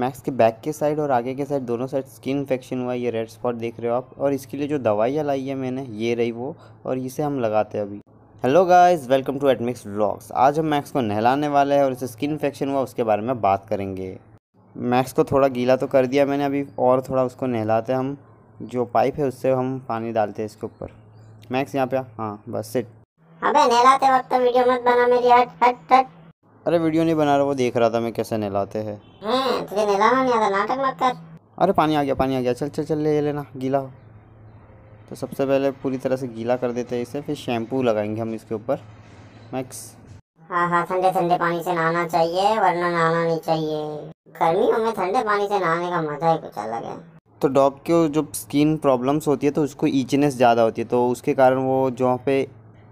Max के back के side और आगे के साइड दोनों साइड स्किन इन्फेक्शन हुआ ये रेड स्पॉट देख रहे हो आप और इसके लिए जो दवाइयाँ लाई है मैंने ये रही वो और इसे हम लगाते हैं अभी hello guys welcome to Atmix vlogs आज हम मैक्स को नहलाने वाले हैं और इसे स्किन इन्फेक्शन हुआ उसके बारे में बात करेंगे मैक्स को थोड़ा गीला तो कर दिया मैंने अभी और थोड़ा उसको नहलाते हम जो पाइप है उससे हम पानी डालते हैं इसके ऊपर मैक्स यहाँ पे हाँ बस सिट अबे नहलाते वक्त तो वीडियो मत बना मेरी हट हट हट अरे वीडियो नहीं बना रहा वो देख रहा था मैं कैसे नहलाते है हम्म, अरे पानी आ गया पानी आ गया चल चल चल ले लेना गीला तो सबसे पहले पूरी तरह से गीला कर देते हैं इसे फिर शैम्पू लगाएंगे हम इसके ऊपर मैक्स हाँ हाँ ठंडे ठंडे पानी से नहाना चाहिए वरना नहाना नहीं चाहिए गर्मियों में ठंडे पानी से नहाने का मजा ही कुछ अलग है तो डॉग के जो स्किन प्रॉब्लम्स होती है तो उसको ईचनेस ज़्यादा होती है तो उसके कारण वो जहाँ पे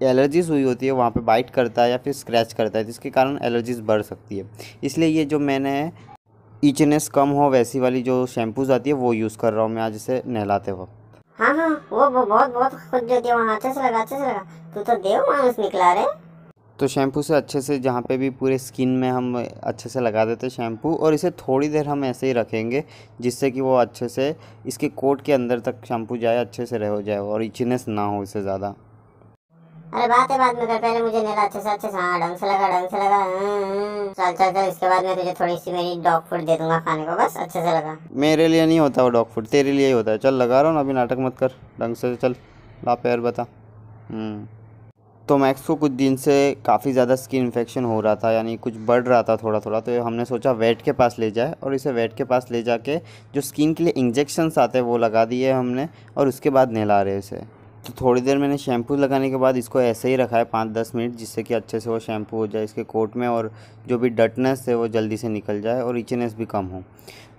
एलर्जीज़ हुई होती है वहाँ पे बाइट करता है या फिर स्क्रैच करता है जिसके कारण एलर्जीज़ बढ़ सकती है इसलिए ये जो मैंने ईचनेस कम हो वैसी वाली जो शैम्पूज आती है वो यूज़ कर रहा हूँ मैं आज इसे नहलाते वक्त हाँ हाँ वो बहुत बहुत खुश जो है वहाँ अच्छे से लगा अच्छे से लगा तू तो देव मानस निकला रहे तो शैम्पू से अच्छे से जहाँ पे भी पूरे स्किन में हम अच्छे से लगा देते हैं शैम्पू और इसे थोड़ी देर हम ऐसे ही रखेंगे जिससे कि वो अच्छे से इसके कोट के अंदर तक शैम्पू जाए अच्छे से रह हो जाए और इचिनेस ना हो इसे ज़्यादा अरे बात है बाद में कर पहले मुझे नहला अच्छे से अच्छे से हाँ ढंग से लगा ढंग से लगा हाँ, हाँ, हाँ। चल चल चल इसके बाद मैं तुझे थोड़ी सी मेरी डॉग फूड दे दूंगा खाने को बस अच्छे से लगा मेरे लिए नहीं होता वो डॉग फूड तेरे लिए ही होता है चल लगा रहा हूँ अभी नाटक मत कर ढंग से चल ला पैर बता हम्म। तो मैक्स को कुछ दिन से काफ़ी ज़्यादा स्किन इन्फेक्शन हो रहा था यानी कुछ बढ़ रहा था थोड़ा थोड़ा तो हमने सोचा वेट के पास ले जाए और इसे वेट के पास ले जाके जो स्किन के लिए इंजेक्शन्स आते हैं वो लगा दिए हमने और उसके बाद नहला रहे इसे तो थोड़ी देर मैंने शैम्पू लगाने के बाद इसको ऐसे ही रखा है पाँच दस मिनट जिससे कि अच्छे से वो शैम्पू हो जाए इसके कोट में और जो भी डटनेस है वो जल्दी से निकल जाए और इचनेस भी कम हो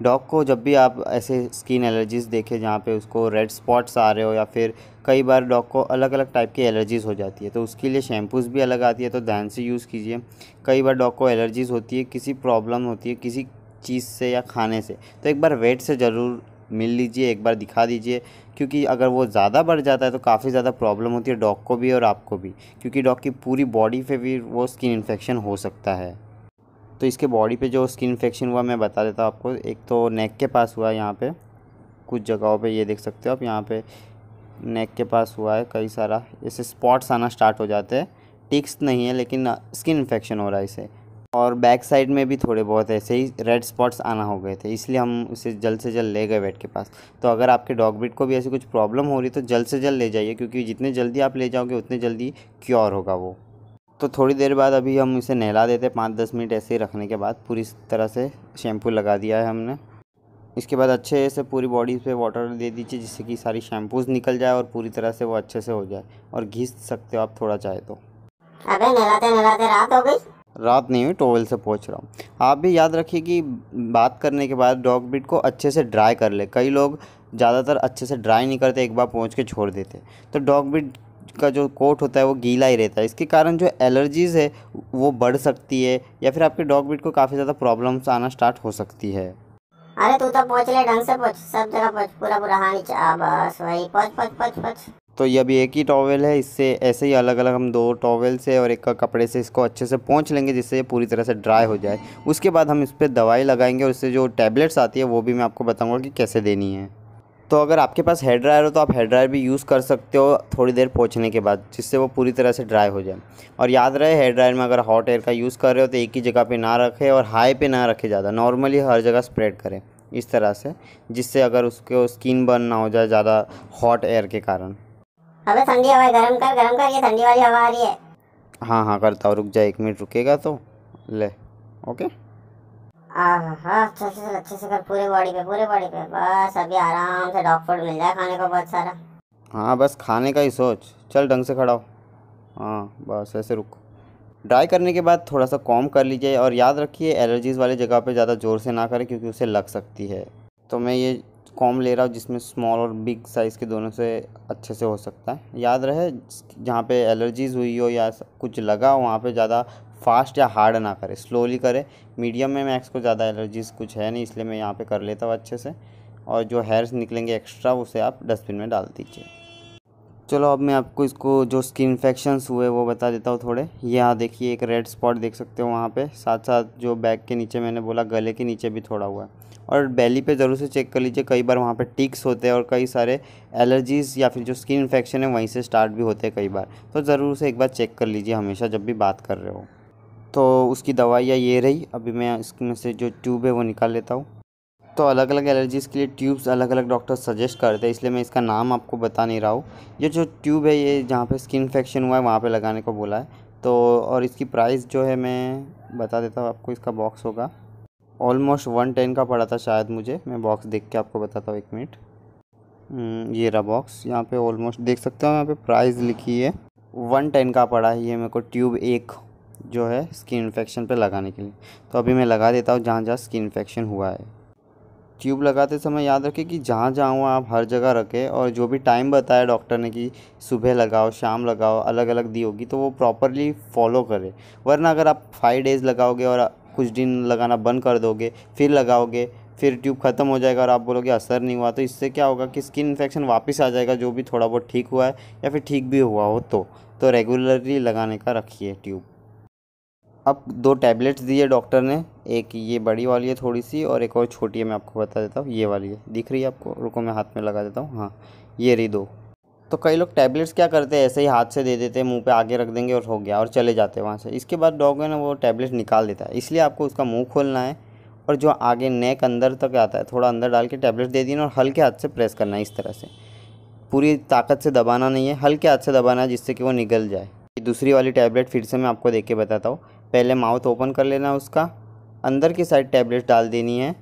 डॉग को जब भी आप ऐसे स्किन एलर्जीज़ देखें जहाँ पे उसको रेड स्पॉट्स आ रहे हो या फिर कई बार डॉग को अलग अलग टाइप की एलर्जीज़ हो जाती है तो उसके लिए शैम्पूज़ भी अलग आती है तो ध्यान से यूज़ कीजिए कई बार डॉग को एलर्जीज़ होती है किसी प्रॉब्लम होती है किसी चीज़ से या खाने से तो एक बार वेट से ज़रूर मिल लीजिए एक बार दिखा दीजिए क्योंकि अगर वो ज़्यादा बढ़ जाता है तो काफ़ी ज़्यादा प्रॉब्लम होती है डॉग को भी और आपको भी क्योंकि डॉग की पूरी बॉडी पे भी वो स्किन इन्फेक्शन हो सकता है तो इसके बॉडी पे जो स्किन इन्फेक्शन हुआ मैं बता देता हूँ आपको एक तो नेक के पास हुआ है यहाँ पर कुछ जगहों पर ये देख सकते हो आप यहाँ पर नेक के पास हुआ है कई सारा इसे स्पॉट्स आना स्टार्ट हो जाते हैं टिक्स नहीं है लेकिन स्किन इन्फेक्शन हो रहा है इसे और बैक साइड में भी थोड़े बहुत ऐसे ही रेड स्पॉट्स आना हो गए थे इसलिए हम उसे जल्द से जल्द ले गए वेट के पास तो अगर आपके डॉग ब्रिट को भी ऐसी कुछ प्रॉब्लम हो रही तो जल्द से जल्द ले जाइए क्योंकि जितने जल्दी आप ले जाओगे उतने जल्दी क्योर होगा वो तो थोड़ी देर बाद अभी हम इसे नहला देते हैं पाँच दस मिनट ऐसे ही रखने के बाद पूरी तरह से शैम्पू लगा दिया है हमने इसके बाद अच्छे से पूरी बॉडी पे वाटर दे दीजिए जिससे कि सारी शैम्पूज निकल जाए और पूरी तरह से वो अच्छे से हो जाए और घिस सकते हो आप थोड़ा चाहे तो अबे नहलाते नहलाते रात हो गई रात नहीं हुई टोवेल से पहुँच रहा हूँ आप भी याद रखिए कि बात करने के बाद डॉग बिट को अच्छे से ड्राई कर ले कई लोग ज़्यादातर अच्छे से ड्राई नहीं करते एक बार पहुँच के छोड़ देते तो डॉग बिट का जो कोट होता है वो गीला ही रहता है इसके कारण जो एलर्जीज़ है वो बढ़ सकती है या फिर आपके डॉग बिट को काफ़ी ज़्यादा प्रॉब्लम्स आना स्टार्ट हो सकती है अरे तू तो पहुँच ले ढंग से पहुँच सब जगह पहुँच पूरा पूरा हाँ नीचे बस वही पहुँच पहुँच पहुँच पहुँच तो ये अभी एक ही टॉवेल है इससे ऐसे ही अलग अलग हम दो टॉवल से और एक का कपड़े से इसको अच्छे से पहुँच लेंगे जिससे ये पूरी तरह से ड्राई हो जाए उसके बाद हम इस पर दवाई लगाएंगे और इससे जो टैबलेट्स आती है वो भी मैं आपको बताऊँगा कि कैसे देनी है तो अगर आपके पास हेयर ड्रायर हो तो आप हेयर ड्रायर भी यूज़ कर सकते हो थोड़ी देर पहुँचने के बाद जिससे वो पूरी तरह से ड्राई हो जाए और याद रहे हेयर ड्रायर में अगर हॉट एयर का यूज़ कर रहे हो तो एक ही जगह पर ना रखें और हाई पर ना रखें ज़्यादा नॉर्मली हर जगह स्प्रेड करें इस तरह से जिससे अगर उसके स्किन बर्न ना हो जाए ज़्यादा हॉट एयर के कारण अबे ठंडी हवा गरम कर गरम कर ये ठंडी वाली हवा आ रही है हाँ हाँ करता हूँ रुक जा एक मिनट रुकेगा तो ले ओके हाँ अच्छे से अच्छे से कर पूरे बॉडी पे पूरे बॉडी पे बस अभी आराम से डॉग फूड मिल जाए खाने को बहुत सारा हाँ बस खाने का ही सोच चल ढंग से खड़ा हो हाँ बस ऐसे रुक ड्राई करने के बाद थोड़ा सा कॉम कर लीजिए और याद रखिए एलर्जीज़ वाली जगह पे ज़्यादा ज़ोर से ना करें क्योंकि उसे लग सकती है तो मैं ये कॉम ले रहा हूँ जिसमें स्मॉल और बिग साइज़ के दोनों से अच्छे से हो सकता है याद रहे जहाँ पे एलर्जीज़ हुई हो या कुछ लगा वहाँ पे ज़्यादा फास्ट या हार्ड ना करे स्लोली करे मीडियम में मैक्स को ज़्यादा एलर्जीज़ कुछ है नहीं इसलिए मैं यहाँ पे कर लेता हूँ अच्छे से और जो हेयर्स निकलेंगे एक्स्ट्रा उसे आप डस्टबिन में डाल दीजिए चलो अब मैं आपको इसको जो स्किन इन्फेक्शन हुए वो बता देता हूँ थोड़े यहाँ देखिए एक रेड स्पॉट देख सकते हो वहाँ पे साथ साथ जो बैक के नीचे मैंने बोला गले के नीचे भी थोड़ा हुआ है और बेली पे ज़रूर से चेक कर लीजिए कई बार वहाँ पे टिक्स होते हैं और कई सारे एलर्जीज़ या फिर जो स्किन इन्फेक्शन है वहीं से स्टार्ट भी होते हैं कई बार तो ज़रूर से एक बार चेक कर लीजिए हमेशा जब भी बात कर रहे हो तो उसकी दवाइयाँ ये रही अभी मैं इसमें से जो ट्यूब है वो निकाल लेता हूँ तो अलग अलग एलर्जीज़ के लिए ट्यूब्स अलग अलग डॉक्टर सजेस्ट करते हैं इसलिए मैं इसका नाम आपको बता नहीं रहा हूँ ये जो ट्यूब है ये जहाँ पे स्किन इन्फेक्शन हुआ है वहाँ पे लगाने को बोला है तो और इसकी प्राइस जो है मैं बता देता हूँ आपको इसका बॉक्स होगा ऑलमोस्ट वन टेन का पड़ा था शायद मुझे मैं बॉक्स देख के आपको बताता हूँ एक मिनट हम्म, ये रहा बॉक्स यहाँ पर ऑलमोस्ट देख सकते हो यहाँ पर प्राइस लिखी है वन टेन का पड़ा है ये मेरे को ट्यूब एक जो है स्किन इन्फेक्शन पर लगाने के लिए तो अभी मैं लगा देता हूँ जहाँ जहाँ स्किन इन्फेक्शन हुआ है ट्यूब लगाते समय याद रखें कि जहाँ जहाँ हुआ आप हर जगह रखें और जो भी टाइम बताया डॉक्टर ने कि सुबह लगाओ शाम लगाओ अलग अलग दी होगी तो वो प्रॉपरली फॉलो करें वरना अगर आप फाइव डेज़ लगाओगे और कुछ दिन लगाना बंद कर दोगे फिर लगाओगे फिर ट्यूब ख़त्म हो जाएगा और आप बोलोगे असर नहीं हुआ तो इससे क्या होगा कि स्किन इन्फेक्शन वापस आ जाएगा जो भी थोड़ा बहुत ठीक हुआ है या फिर ठीक भी हुआ हो तो, तो रेगुलरली लगाने का रखिए ट्यूब अब दो टैबलेट्स दिए डॉक्टर ने एक ये बड़ी वाली है थोड़ी सी और एक और छोटी है मैं आपको बता देता हूँ ये वाली है दिख रही है आपको रुको मैं हाथ में लगा देता हूँ हाँ ये रही दो तो कई लोग टैबलेट्स क्या करते हैं ऐसे ही हाथ से दे देते हैं मुंह पे आगे रख देंगे और हो गया और चले जाते हैं वहाँ से इसके बाद डॉग है ना वो टैबलेट निकाल देता है इसलिए आपको उसका मुँह खोलना है और जो आगे नेक अंदर तक आता है थोड़ा अंदर डाल के टैबलेट दे देना और हल्के हाथ से प्रेस करना है इस तरह से पूरी ताकत से दबाना नहीं है हल्के हाथ से दबाना है जिससे कि वो निकल जाए दूसरी वाली टैबलेट फिर से मैं आपको देख के बताता हूँ पहले माउथ ओपन कर लेना है उसका अंदर की साइड टैबलेट डाल देनी है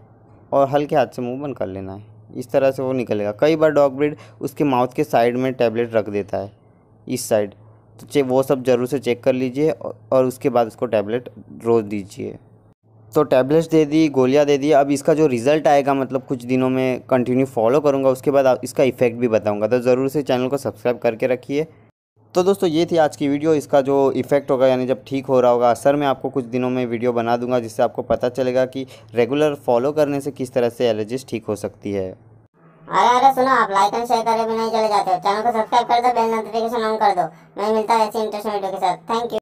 और हल्के हाथ से मुंह बंद कर लेना है इस तरह से वो निकलेगा कई बार डॉग ब्रीड उसके माउथ के साइड में टैबलेट रख देता है इस साइड तो चे वो सब ज़रूर से चेक कर लीजिए और उसके बाद उसको टैबलेट रोज़ दीजिए तो टैबलेट्स दे दी गोलियाँ दे दी अब इसका जो रिज़ल्ट आएगा मतलब कुछ दिनों में कंटिन्यू फॉलो करूँगा उसके बाद इसका इफेक्ट भी बताऊँगा तो ज़रूर से चैनल को सब्सक्राइब करके रखिए तो दोस्तों ये थी आज की वीडियो इसका जो इफ़ेक्ट होगा यानी जब ठीक हो रहा होगा असर मैं आपको कुछ दिनों में वीडियो बना दूंगा जिससे आपको पता चलेगा कि रेगुलर फॉलो करने से किस तरह से एलर्जीज ठीक हो सकती है अरे अरे सुनो आप लाइक एंड शेयर करें भी नहीं चले जाते हो चैनल को सब्सक्राइब कर दो बेल नोटिफिकेशन ऑन कर दो मैं मिलता है ऐसी इंटरेस्टिंग वीडियो के साथ थैंक यू